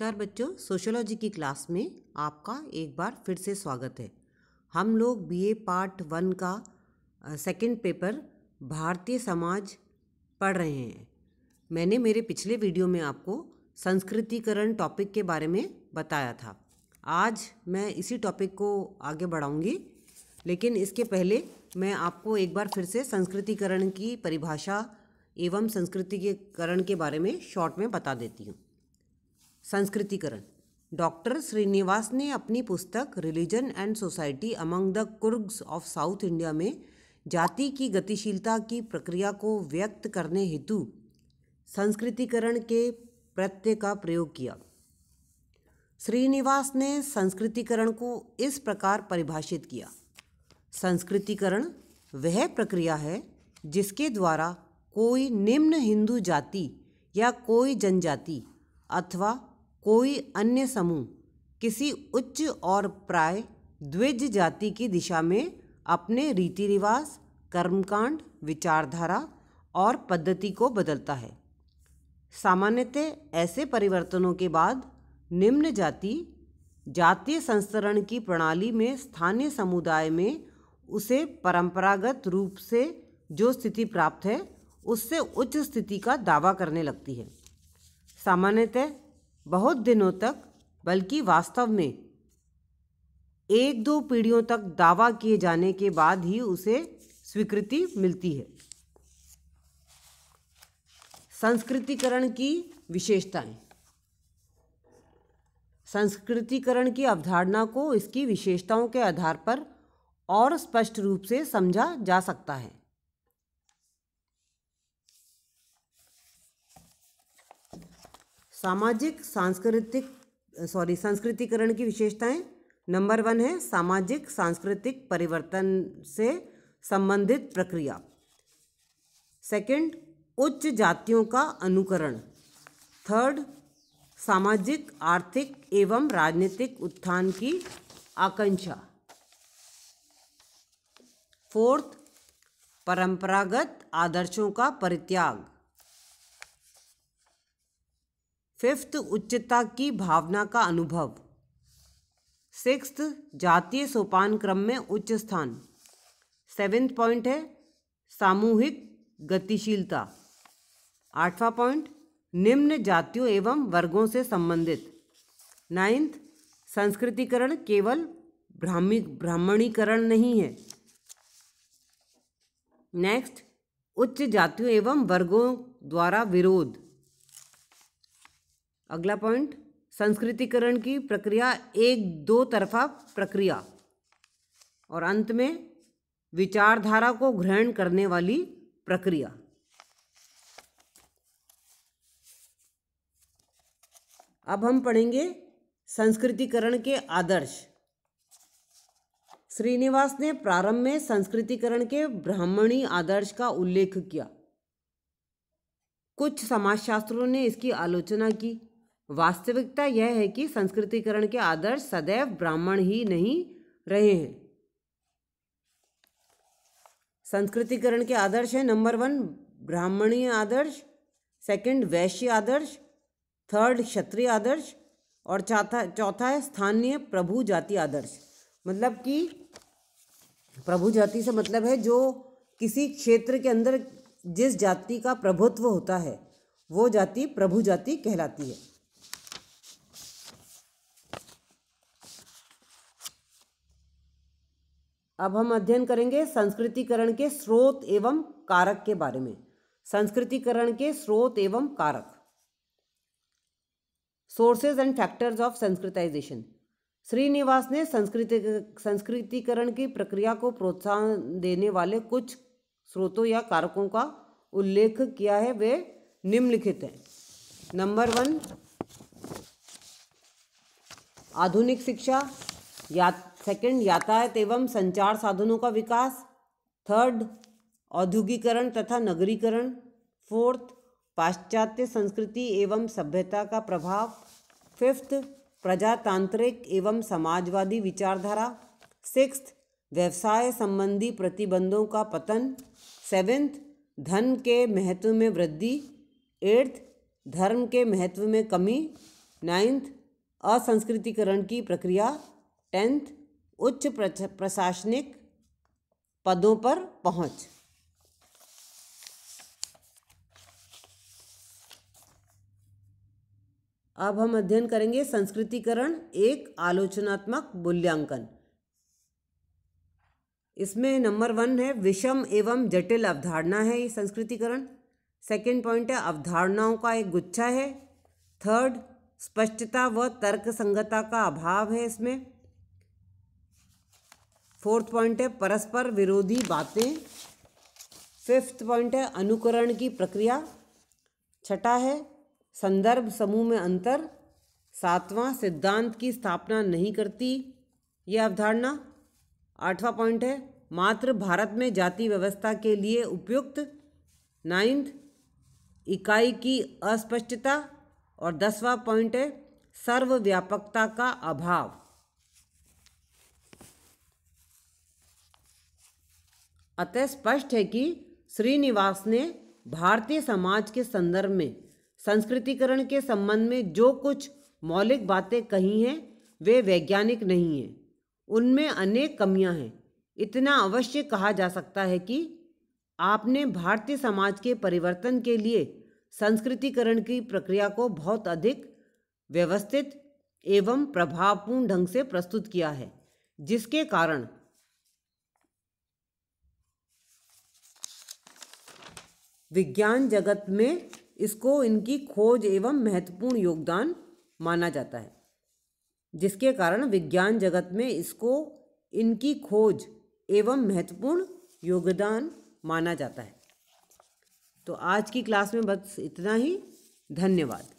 नमस्कार बच्चों सोशोलॉजी की क्लास में आपका एक बार फिर से स्वागत है हम लोग बीए पार्ट वन का सेकंड पेपर भारतीय समाज पढ़ रहे हैं मैंने मेरे पिछले वीडियो में आपको संस्कृतिकरण टॉपिक के बारे में बताया था आज मैं इसी टॉपिक को आगे बढ़ाऊंगी लेकिन इसके पहले मैं आपको एक बार फिर से संस्कृतिकरण की परिभाषा एवं संस्कृतिकरण के बारे में शॉर्ट में बता देती हूँ संस्कृतिकरण डॉक्टर श्रीनिवास ने अपनी पुस्तक religion and society among the Coorgs of south India में जाति की गतिशीलता की प्रक्रिया को व्यक्त करने हेतु संस्कृतिकरण के प्रत्यय का प्रयोग किया श्रीनिवास ने संस्कृतिकरण को इस प्रकार परिभाषित किया संस्कृतिकरण वह प्रक्रिया है जिसके द्वारा कोई निम्न हिंदू जाति या कोई जनजाति अथवा कोई अन्य समूह किसी उच्च और प्राय द्विज जाति की दिशा में अपने रीति रिवाज कर्मकांड विचारधारा और पद्धति को बदलता है सामान्यतः ऐसे परिवर्तनों के बाद निम्न जाति जातीय संस्तरण की प्रणाली में स्थानीय समुदाय में उसे परंपरागत रूप से जो स्थिति प्राप्त है उससे उच्च स्थिति का दावा करने लगती है सामान्यतः बहुत दिनों तक बल्कि वास्तव में एक दो पीढ़ियों तक दावा किए जाने के बाद ही उसे स्वीकृति मिलती है संस्कृतिकरण की विशेषताएं संस्कृतिकरण की अवधारणा को इसकी विशेषताओं के आधार पर और स्पष्ट रूप से समझा जा सकता है सामाजिक सांस्कृतिक सॉरी संस्कृतिकरण की विशेषताएं नंबर वन है सामाजिक सांस्कृतिक परिवर्तन से संबंधित प्रक्रिया सेकंड उच्च जातियों का अनुकरण थर्ड सामाजिक आर्थिक एवं राजनीतिक उत्थान की आकांक्षा फोर्थ परंपरागत आदर्शों का परित्याग फिफ्थ उच्चता की भावना का अनुभव सिक्स जातीय सोपान क्रम में उच्च स्थान सेवेंथ पॉइंट है सामूहिक गतिशीलता आठवां पॉइंट निम्न जातियों एवं वर्गों से संबंधित नाइन्थ संस्कृतिकरण केवल ब्राह्मिक ब्राह्मणीकरण नहीं है नेक्स्ट उच्च जातियों एवं वर्गों द्वारा विरोध अगला पॉइंट संस्कृतिकरण की प्रक्रिया एक दो तरफा प्रक्रिया और अंत में विचारधारा को ग्रहण करने वाली प्रक्रिया अब हम पढ़ेंगे संस्कृतिकरण के आदर्श श्रीनिवास ने प्रारंभ में संस्कृतिकरण के ब्राह्मणी आदर्श का उल्लेख किया कुछ समाजशास्त्रों ने इसकी आलोचना की वास्तविकता यह है कि संस्कृतिकरण के आदर्श सदैव ब्राह्मण ही नहीं रहे हैं संस्कृतिकरण के आदर्श हैं नंबर वन ब्राह्मणीय आदर्श सेकंड वैश्य आदर्श थर्ड क्षत्रिय आदर्श और चौथा चौथा है स्थानीय प्रभु जाति आदर्श मतलब कि प्रभु जाति से मतलब है जो किसी क्षेत्र के अंदर जिस जाति का प्रभुत्व होता है वो जाति प्रभु जाति कहलाती है अब हम अध्ययन करेंगे संस्कृतिकरण के स्रोत एवं कारक के बारे में संस्कृतिकरण के स्रोत एवं कारक sources and factors of sanskritization Srinivas ने संस्कृति संस्कृतिकरण की प्रक्रिया को प्रोत्साहन देने वाले कुछ स्रोतों या कारकों का उल्लेख किया है वे निम्नलिखित हैं नंबर वन आधुनिक शिक्षा या सेकंड यातायात एवं संचार साधनों का विकास थर्ड औद्योगिकरण तथा नगरीकरण फोर्थ पाश्चात्य संस्कृति एवं सभ्यता का प्रभाव फिफ्थ प्रजातांत्रिक एवं समाजवादी विचारधारा सिक्स्थ व्यवसाय संबंधी प्रतिबंधों का पतन सेवेंथ धन के महत्व में वृद्धि एट्थ धर्म के महत्व में कमी नाइन्थ असंस्कृतिकरण की प्रक्रिया टेंथ उच्च प्रशासनिक पदों पर पहुंच अब हम अध्ययन करेंगे संस्कृतिकरण एक आलोचनात्मक मूल्यांकन इसमें नंबर वन है विषम एवं जटिल अवधारणा है ये संस्कृतिकरण सेकेंड पॉइंट है अवधारणाओं का एक गुच्छा है थर्ड स्पष्टता व तर्कसंगता का अभाव है इसमें फोर्थ पॉइंट है परस्पर विरोधी बातें फिफ्थ पॉइंट है अनुकरण की प्रक्रिया छठा है संदर्भ समूह में अंतर सातवां सिद्धांत की स्थापना नहीं करती यह अवधारणा आठवां पॉइंट है मात्र भारत में जाति व्यवस्था के लिए उपयुक्त नाइन्थ इकाई की अस्पष्टता और दसवां पॉइंट है सर्वव्यापकता का अभाव अतः स्पष्ट है कि श्रीनिवास ने भारतीय समाज के संदर्भ में संस्कृतिकरण के संबंध में जो कुछ मौलिक बातें कही हैं वे वैज्ञानिक नहीं हैं उनमें अनेक कमियां हैं इतना अवश्य कहा जा सकता है कि आपने भारतीय समाज के परिवर्तन के लिए संस्कृतिकरण की प्रक्रिया को बहुत अधिक व्यवस्थित एवं प्रभावपूर्ण ढंग से प्रस्तुत किया है जिसके कारण विज्ञान जगत में इसको इनकी खोज एवं महत्वपूर्ण योगदान माना जाता है जिसके कारण विज्ञान जगत में इसको इनकी खोज एवं महत्वपूर्ण योगदान माना जाता है तो आज की क्लास में बस इतना ही धन्यवाद